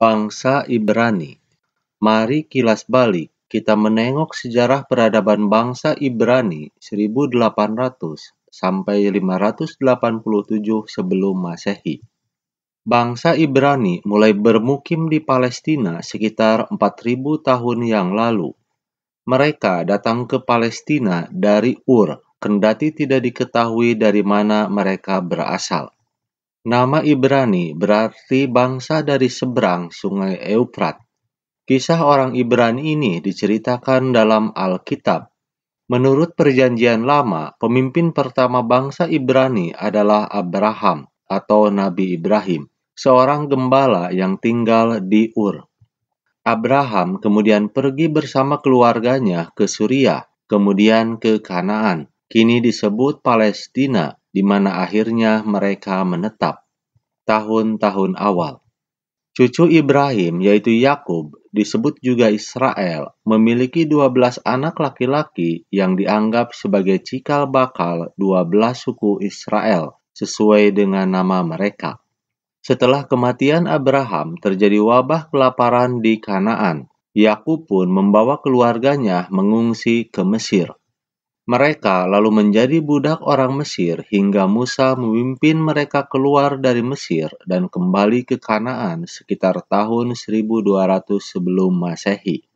Bangsa Ibrani. Mari kilas balik, kita menengok sejarah peradaban bangsa Ibrani 1800 sampai 587 sebelum Masehi. Bangsa Ibrani mulai bermukim di Palestina sekitar 4000 tahun yang lalu. Mereka datang ke Palestina dari Ur, kendati tidak diketahui dari mana mereka berasal. Nama Ibrani berarti bangsa dari seberang sungai Eufrat. Kisah orang Ibrani ini diceritakan dalam Alkitab. Menurut Perjanjian Lama, pemimpin pertama bangsa Ibrani adalah Abraham atau Nabi Ibrahim, seorang gembala yang tinggal di Ur. Abraham kemudian pergi bersama keluarganya ke Suriah, kemudian ke Kanaan, kini disebut Palestina di mana akhirnya mereka menetap tahun-tahun awal. Cucu Ibrahim yaitu Yakub disebut juga Israel memiliki 12 anak laki-laki yang dianggap sebagai cikal bakal 12 suku Israel sesuai dengan nama mereka. Setelah kematian Abraham terjadi wabah kelaparan di Kanaan. Yakub pun membawa keluarganya mengungsi ke Mesir. Mereka lalu menjadi budak orang Mesir hingga Musa memimpin mereka keluar dari Mesir dan kembali ke Kanaan sekitar tahun 1200 sebelum Masehi.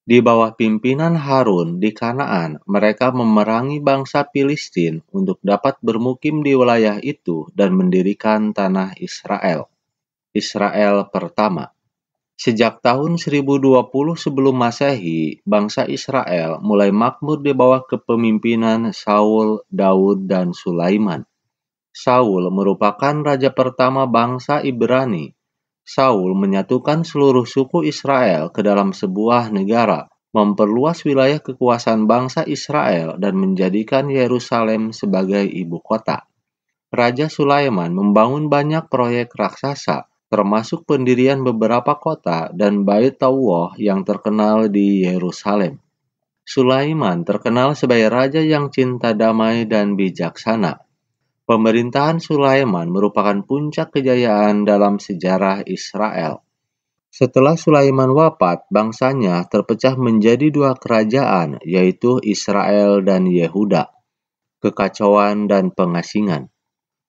Di bawah pimpinan Harun di Kanaan, mereka memerangi bangsa Filistin untuk dapat bermukim di wilayah itu dan mendirikan tanah Israel. Israel pertama. Sejak tahun 1020 sebelum Masehi, bangsa Israel mulai makmur di bawah kepemimpinan Saul, Daud, dan Sulaiman. Saul merupakan raja pertama bangsa Ibrani. Saul menyatukan seluruh suku Israel ke dalam sebuah negara, memperluas wilayah kekuasaan bangsa Israel dan menjadikan Yerusalem sebagai ibu kota. Raja Sulaiman membangun banyak proyek raksasa, termasuk pendirian beberapa kota dan Bait Tawoh yang terkenal di Yerusalem. Sulaiman terkenal sebagai raja yang cinta damai dan bijaksana. Pemerintahan Sulaiman merupakan puncak kejayaan dalam sejarah Israel. Setelah Sulaiman wafat, bangsanya terpecah menjadi dua kerajaan, yaitu Israel dan Yehuda. Kekacauan dan pengasingan.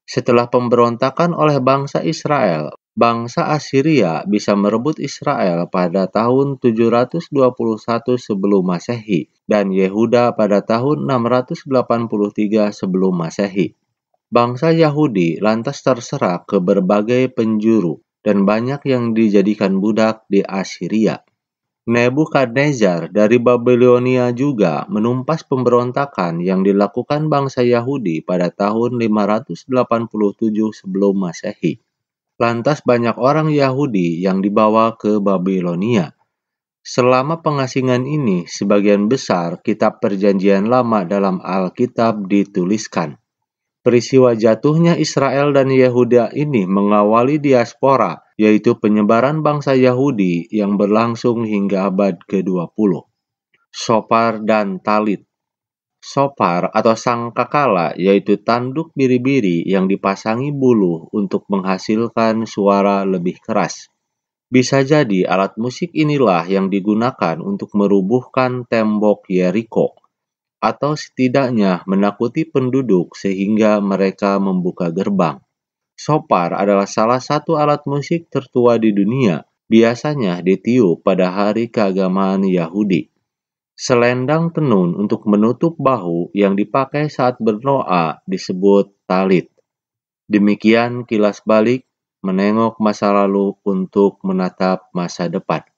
Setelah pemberontakan oleh bangsa Israel, bangsa Assyria bisa merebut Israel pada tahun 721 sebelum Masehi dan Yehuda pada tahun 683 sebelum Masehi. Bangsa Yahudi lantas terserak ke berbagai penjuru dan banyak yang dijadikan budak di Assyria. Nebukadnezar dari Babilonia juga menumpas pemberontakan yang dilakukan bangsa Yahudi pada tahun 587 sebelum Masehi. Lantas banyak orang Yahudi yang dibawa ke Babilonia. Selama pengasingan ini, sebagian besar kitab perjanjian lama dalam Alkitab dituliskan. Peristiwa jatuhnya Israel dan Yehuda ini mengawali diaspora, yaitu penyebaran bangsa Yahudi yang berlangsung hingga abad ke-20. Sopar dan Talit sopar atau sangkakala yaitu tanduk biri-biri yang dipasangi bulu untuk menghasilkan suara lebih keras. Bisa jadi alat musik inilah yang digunakan untuk merubuhkan tembok Yeriko atau setidaknya menakuti penduduk sehingga mereka membuka gerbang. Sopar adalah salah satu alat musik tertua di dunia, biasanya ditiup pada hari keagamaan Yahudi. Selendang tenun untuk menutup bahu yang dipakai saat berdoa disebut talit. Demikian kilas balik menengok masa lalu untuk menatap masa depan.